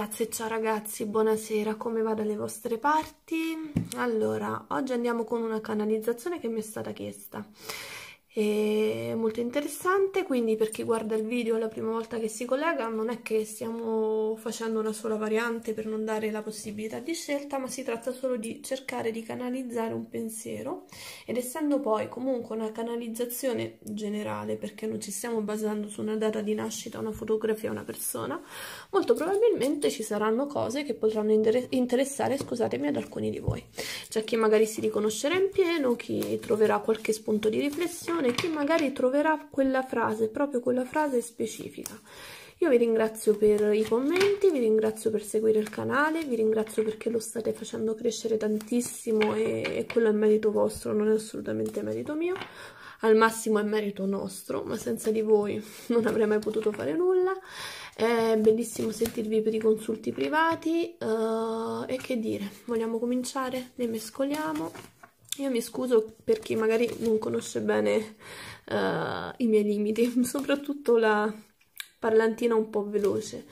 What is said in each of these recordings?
ragazze, ciao ragazzi, buonasera, come va dalle vostre parti? Allora, oggi andiamo con una canalizzazione che mi è stata chiesta è molto interessante quindi per chi guarda il video la prima volta che si collega non è che stiamo facendo una sola variante per non dare la possibilità di scelta ma si tratta solo di cercare di canalizzare un pensiero ed essendo poi comunque una canalizzazione generale perché non ci stiamo basando su una data di nascita una fotografia una persona molto probabilmente ci saranno cose che potranno interessare scusatemi ad alcuni di voi c'è chi magari si riconoscerà in pieno chi troverà qualche spunto di riflessione persone che magari troverà quella frase, proprio quella frase specifica. Io vi ringrazio per i commenti, vi ringrazio per seguire il canale, vi ringrazio perché lo state facendo crescere tantissimo e, e quello è merito vostro, non è assolutamente merito mio. Al massimo è merito nostro, ma senza di voi non avrei mai potuto fare nulla. È bellissimo sentirvi per i consulti privati uh, e che dire, vogliamo cominciare? Ne mescoliamo. Io mi scuso per chi magari non conosce bene uh, i miei limiti, soprattutto la parlantina un po' veloce,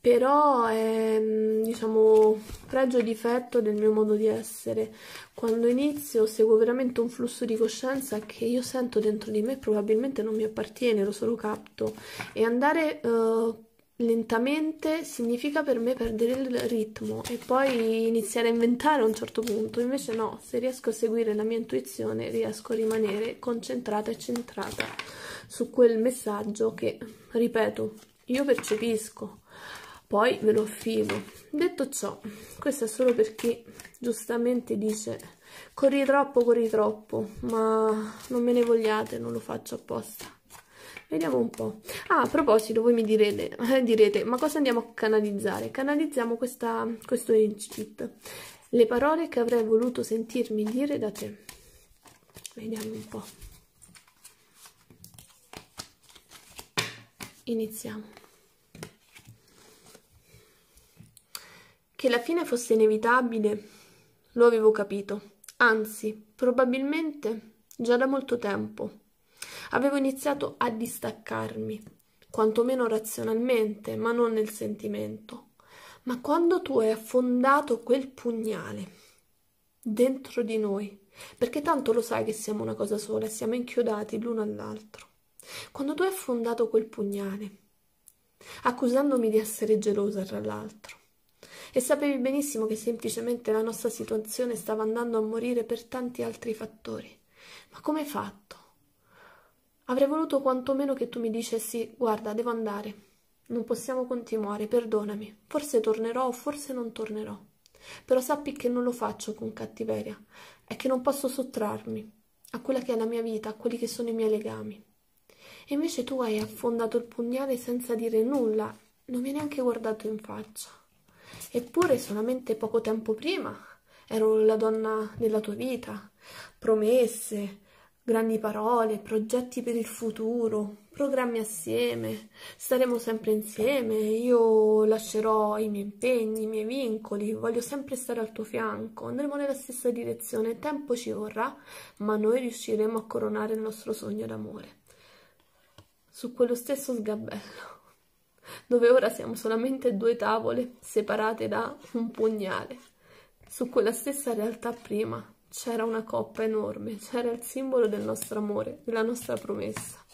però è diciamo pregio difetto del mio modo di essere. Quando inizio seguo veramente un flusso di coscienza che io sento dentro di me probabilmente non mi appartiene, lo solo capto e andare uh, lentamente significa per me perdere il ritmo e poi iniziare a inventare a un certo punto, invece no, se riesco a seguire la mia intuizione riesco a rimanere concentrata e centrata su quel messaggio che, ripeto, io percepisco, poi ve lo affido. Detto ciò, questo è solo per chi giustamente dice corri troppo, corri troppo, ma non me ne vogliate, non lo faccio apposta. Vediamo un po'. Ah, a proposito, voi mi direte, eh, direte ma cosa andiamo a canalizzare? Canalizziamo questa, questo incipit. Le parole che avrei voluto sentirmi dire da te. Vediamo un po'. Iniziamo. Che la fine fosse inevitabile, lo avevo capito. Anzi, probabilmente già da molto tempo. Avevo iniziato a distaccarmi, quantomeno razionalmente, ma non nel sentimento. Ma quando tu hai affondato quel pugnale dentro di noi, perché tanto lo sai che siamo una cosa sola e siamo inchiodati l'uno all'altro, quando tu hai affondato quel pugnale, accusandomi di essere gelosa tra l'altro, e sapevi benissimo che semplicemente la nostra situazione stava andando a morire per tanti altri fattori, ma come hai fatto? Avrei voluto quantomeno che tu mi dicessi guarda, devo andare. Non possiamo continuare, perdonami. Forse tornerò o forse non tornerò. Però sappi che non lo faccio con cattiveria e che non posso sottrarmi a quella che è la mia vita, a quelli che sono i miei legami. E invece tu hai affondato il pugnale senza dire nulla, non mi hai neanche guardato in faccia. Eppure solamente poco tempo prima ero la donna della tua vita, promesse, grandi parole, progetti per il futuro, programmi assieme, staremo sempre insieme, io lascerò i miei impegni, i miei vincoli, voglio sempre stare al tuo fianco, andremo nella stessa direzione, tempo ci vorrà, ma noi riusciremo a coronare il nostro sogno d'amore. Su quello stesso sgabello, dove ora siamo solamente due tavole separate da un pugnale, su quella stessa realtà prima c'era una coppa enorme, c'era il simbolo del nostro amore, della nostra promessa.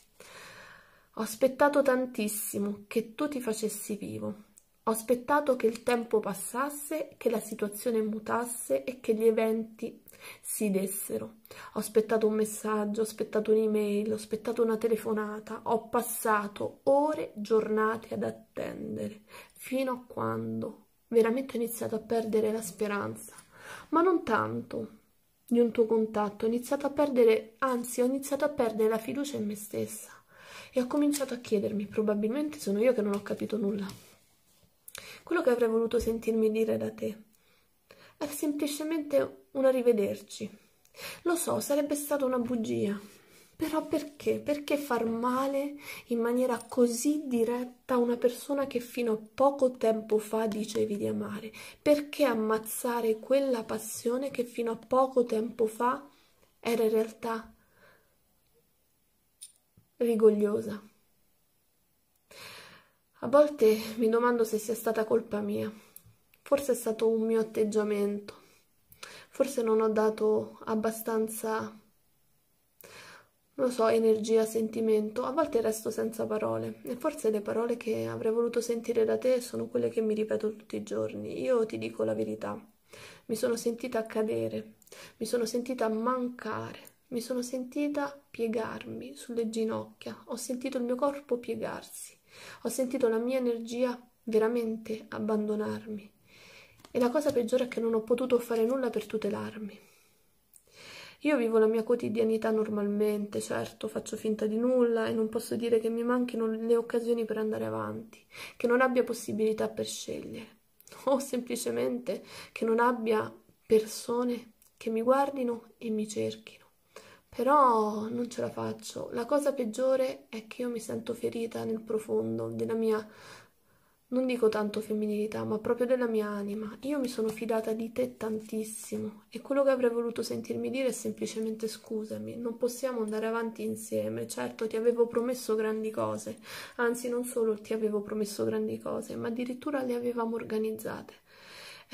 Ho aspettato tantissimo che tu ti facessi vivo. Ho aspettato che il tempo passasse, che la situazione mutasse e che gli eventi si dessero. Ho aspettato un messaggio, ho aspettato un'email, ho aspettato una telefonata, ho passato ore, giornate ad attendere, fino a quando veramente ho iniziato a perdere la speranza. Ma non tanto, di un tuo contatto, ho iniziato a perdere, anzi ho iniziato a perdere la fiducia in me stessa e ho cominciato a chiedermi, probabilmente sono io che non ho capito nulla. Quello che avrei voluto sentirmi dire da te è semplicemente un arrivederci. Lo so, sarebbe stata una bugia, però perché? Perché far male in maniera così diretta a una persona che fino a poco tempo fa dicevi di amare? Perché ammazzare quella passione che fino a poco tempo fa era in realtà rigogliosa? A volte mi domando se sia stata colpa mia, forse è stato un mio atteggiamento, forse non ho dato abbastanza non so, energia, sentimento, a volte resto senza parole e forse le parole che avrei voluto sentire da te sono quelle che mi ripeto tutti i giorni. Io ti dico la verità, mi sono sentita cadere, mi sono sentita mancare, mi sono sentita piegarmi sulle ginocchia, ho sentito il mio corpo piegarsi, ho sentito la mia energia veramente abbandonarmi. E la cosa peggiore è che non ho potuto fare nulla per tutelarmi. Io vivo la mia quotidianità normalmente, certo, faccio finta di nulla e non posso dire che mi manchino le occasioni per andare avanti, che non abbia possibilità per scegliere, o semplicemente che non abbia persone che mi guardino e mi cerchino. Però non ce la faccio. La cosa peggiore è che io mi sento ferita nel profondo della mia non dico tanto femminilità, ma proprio della mia anima. Io mi sono fidata di te tantissimo e quello che avrei voluto sentirmi dire è semplicemente scusami, non possiamo andare avanti insieme. Certo, ti avevo promesso grandi cose, anzi non solo ti avevo promesso grandi cose, ma addirittura le avevamo organizzate.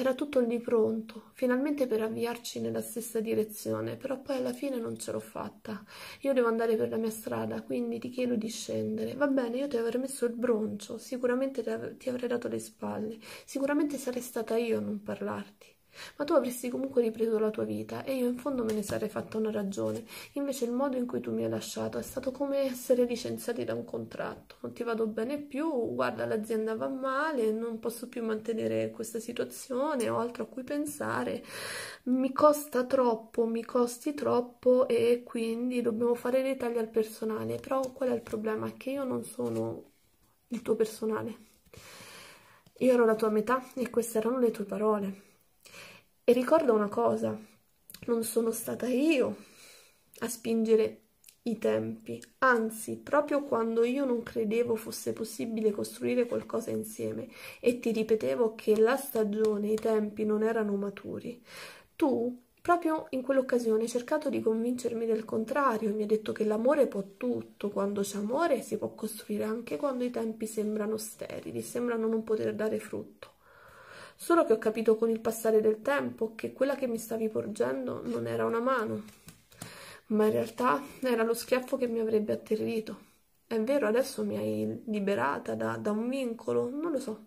Era tutto lì pronto, finalmente per avviarci nella stessa direzione, però poi alla fine non ce l'ho fatta. Io devo andare per la mia strada, quindi ti chiedo di scendere. Va bene, io ti avrei messo il broncio, sicuramente ti avrei dato le spalle, sicuramente sarei stata io a non parlarti ma tu avresti comunque ripreso la tua vita e io in fondo me ne sarei fatta una ragione. Invece il modo in cui tu mi hai lasciato è stato come essere licenziati da un contratto. Non ti vado bene più, guarda l'azienda va male, non posso più mantenere questa situazione, ho altro a cui pensare, mi costa troppo, mi costi troppo e quindi dobbiamo fare dei tagli al personale. Però qual è il problema? Che io non sono il tuo personale. Io ero la tua metà e queste erano le tue parole. E ricorda una cosa, non sono stata io a spingere i tempi, anzi, proprio quando io non credevo fosse possibile costruire qualcosa insieme e ti ripetevo che la stagione, i tempi non erano maturi, tu proprio in quell'occasione hai cercato di convincermi del contrario, mi hai detto che l'amore può tutto, quando c'è amore si può costruire anche quando i tempi sembrano sterili, sembrano non poter dare frutto. Solo che ho capito con il passare del tempo che quella che mi stavi porgendo non era una mano, ma in realtà era lo schiaffo che mi avrebbe atterrito. È vero, adesso mi hai liberata da, da un vincolo, non lo so.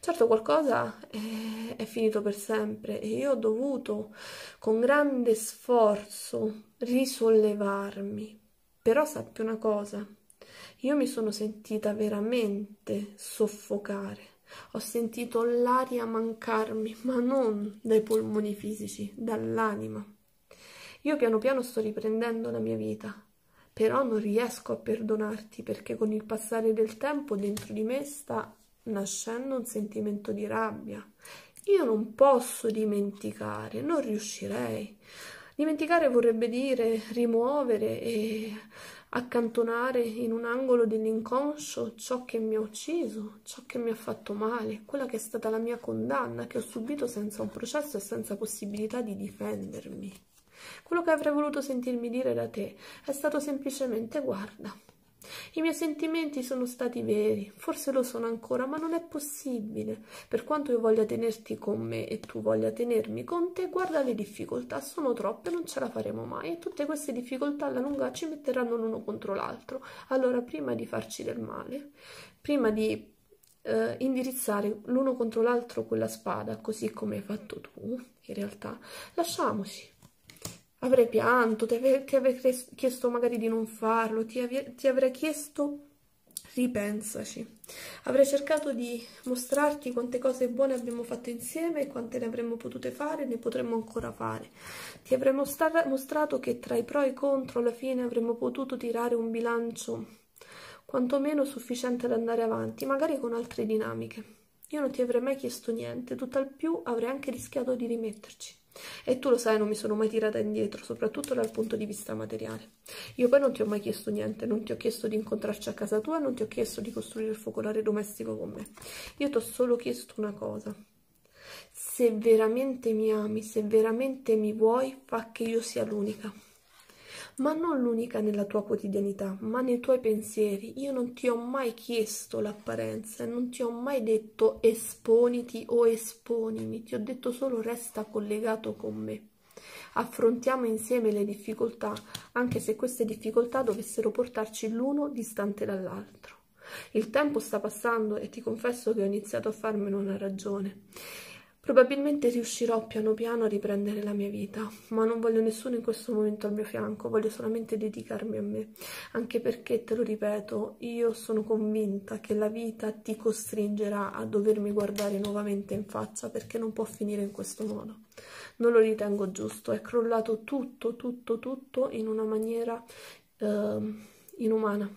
Certo, qualcosa è, è finito per sempre e io ho dovuto con grande sforzo risollevarmi. Però sappi una cosa, io mi sono sentita veramente soffocare ho sentito l'aria mancarmi, ma non dai polmoni fisici, dall'anima. Io piano piano sto riprendendo la mia vita, però non riesco a perdonarti perché con il passare del tempo dentro di me sta nascendo un sentimento di rabbia. Io non posso dimenticare, non riuscirei. Dimenticare vorrebbe dire rimuovere e accantonare in un angolo dell'inconscio ciò che mi ha ucciso, ciò che mi ha fatto male, quella che è stata la mia condanna che ho subito senza un processo e senza possibilità di difendermi. Quello che avrei voluto sentirmi dire da te è stato semplicemente guarda, i miei sentimenti sono stati veri, forse lo sono ancora, ma non è possibile. Per quanto io voglia tenerti con me e tu voglia tenermi con te, guarda le difficoltà, sono troppe, non ce la faremo mai e tutte queste difficoltà alla lunga ci metteranno l'uno contro l'altro. Allora, prima di farci del male, prima di eh, indirizzare l'uno contro l'altro quella spada, così come hai fatto tu, in realtà, lasciamoci Avrei pianto, ti avrei, ti avrei chiesto magari di non farlo, ti, av ti avrei chiesto ripensaci. Avrei cercato di mostrarti quante cose buone abbiamo fatto insieme e quante ne avremmo potute fare e ne potremmo ancora fare. Ti avrei mostrato che tra i pro e i contro alla fine avremmo potuto tirare un bilancio quantomeno sufficiente ad andare avanti, magari con altre dinamiche. Io non ti avrei mai chiesto niente, tutt'al più avrei anche rischiato di rimetterci. E tu lo sai, non mi sono mai tirata indietro, soprattutto dal punto di vista materiale. Io poi non ti ho mai chiesto niente, non ti ho chiesto di incontrarci a casa tua, non ti ho chiesto di costruire il focolare domestico con me. Io ti ho solo chiesto una cosa. Se veramente mi ami, se veramente mi vuoi, fa che io sia l'unica ma non l'unica nella tua quotidianità, ma nei tuoi pensieri. Io non ti ho mai chiesto l'apparenza, non ti ho mai detto esponiti o esponimi, ti ho detto solo resta collegato con me. Affrontiamo insieme le difficoltà, anche se queste difficoltà dovessero portarci l'uno distante dall'altro. Il tempo sta passando e ti confesso che ho iniziato a farmene una ragione. Probabilmente riuscirò piano piano a riprendere la mia vita, ma non voglio nessuno in questo momento al mio fianco, voglio solamente dedicarmi a me, anche perché, te lo ripeto, io sono convinta che la vita ti costringerà a dovermi guardare nuovamente in faccia perché non può finire in questo modo. Non lo ritengo giusto, è crollato tutto, tutto, tutto in una maniera eh, inumana,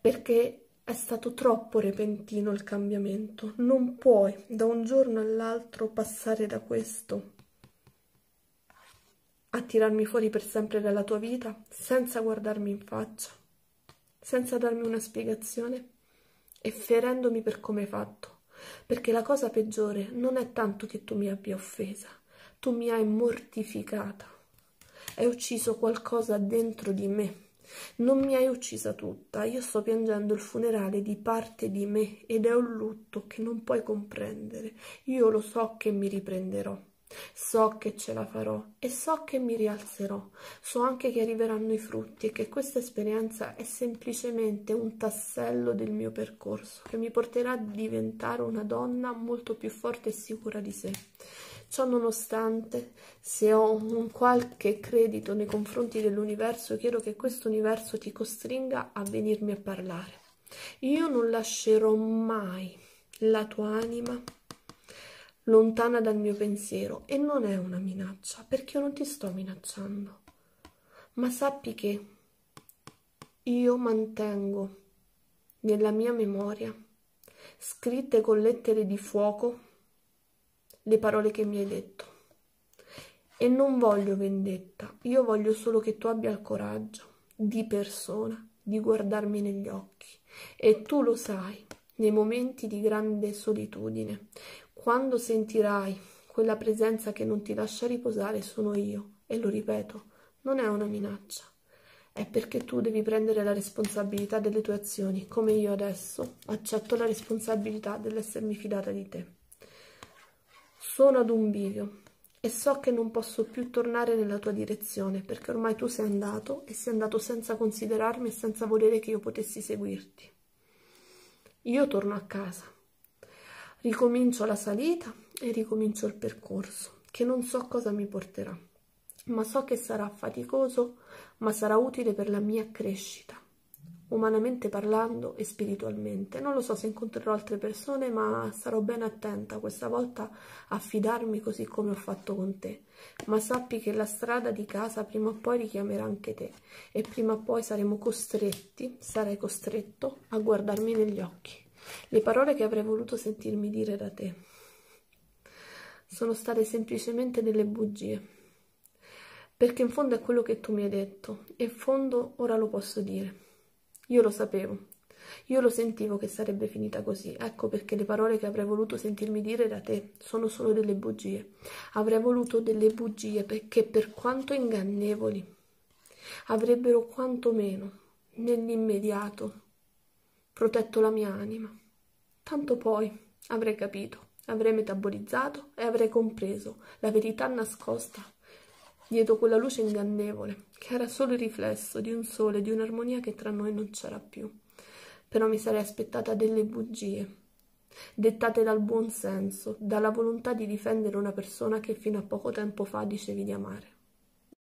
perché è stato troppo repentino il cambiamento. Non puoi da un giorno all'altro passare da questo a tirarmi fuori per sempre dalla tua vita senza guardarmi in faccia, senza darmi una spiegazione e ferendomi per come hai fatto. Perché la cosa peggiore non è tanto che tu mi abbia offesa, tu mi hai mortificata. Hai ucciso qualcosa dentro di me non mi hai uccisa tutta, io sto piangendo il funerale di parte di me ed è un lutto che non puoi comprendere. Io lo so che mi riprenderò. So che ce la farò e so che mi rialzerò, so anche che arriveranno i frutti e che questa esperienza è semplicemente un tassello del mio percorso che mi porterà a diventare una donna molto più forte e sicura di sé. Ciò nonostante, se ho un qualche credito nei confronti dell'universo, chiedo che questo universo ti costringa a venirmi a parlare. Io non lascerò mai la tua anima lontana dal mio pensiero e non è una minaccia perché io non ti sto minacciando, ma sappi che io mantengo nella mia memoria scritte con lettere di fuoco le parole che mi hai detto e non voglio vendetta, io voglio solo che tu abbia il coraggio di persona di guardarmi negli occhi e tu lo sai nei momenti di grande solitudine, quando sentirai quella presenza che non ti lascia riposare sono io, e lo ripeto, non è una minaccia. È perché tu devi prendere la responsabilità delle tue azioni, come io adesso accetto la responsabilità dell'essermi fidata di te. Sono ad un bivio e so che non posso più tornare nella tua direzione perché ormai tu sei andato e sei andato senza considerarmi e senza volere che io potessi seguirti. Io torno a casa ricomincio la salita e ricomincio il percorso che non so cosa mi porterà ma so che sarà faticoso ma sarà utile per la mia crescita umanamente parlando e spiritualmente non lo so se incontrerò altre persone ma sarò ben attenta questa volta a fidarmi così come ho fatto con te ma sappi che la strada di casa prima o poi richiamerà anche te e prima o poi saremo costretti sarai costretto a guardarmi negli occhi le parole che avrei voluto sentirmi dire da te sono state semplicemente delle bugie. Perché in fondo è quello che tu mi hai detto, e in fondo ora lo posso dire. Io lo sapevo, io lo sentivo che sarebbe finita così, ecco perché le parole che avrei voluto sentirmi dire da te sono solo delle bugie. Avrei voluto delle bugie perché per quanto ingannevoli avrebbero quantomeno nell'immediato protetto la mia anima. Tanto poi avrei capito, avrei metabolizzato e avrei compreso la verità nascosta dietro quella luce ingannevole, che era solo il riflesso di un sole, di un'armonia che tra noi non c'era più. Però mi sarei aspettata delle bugie, dettate dal buon senso, dalla volontà di difendere una persona che fino a poco tempo fa dicevi di amare.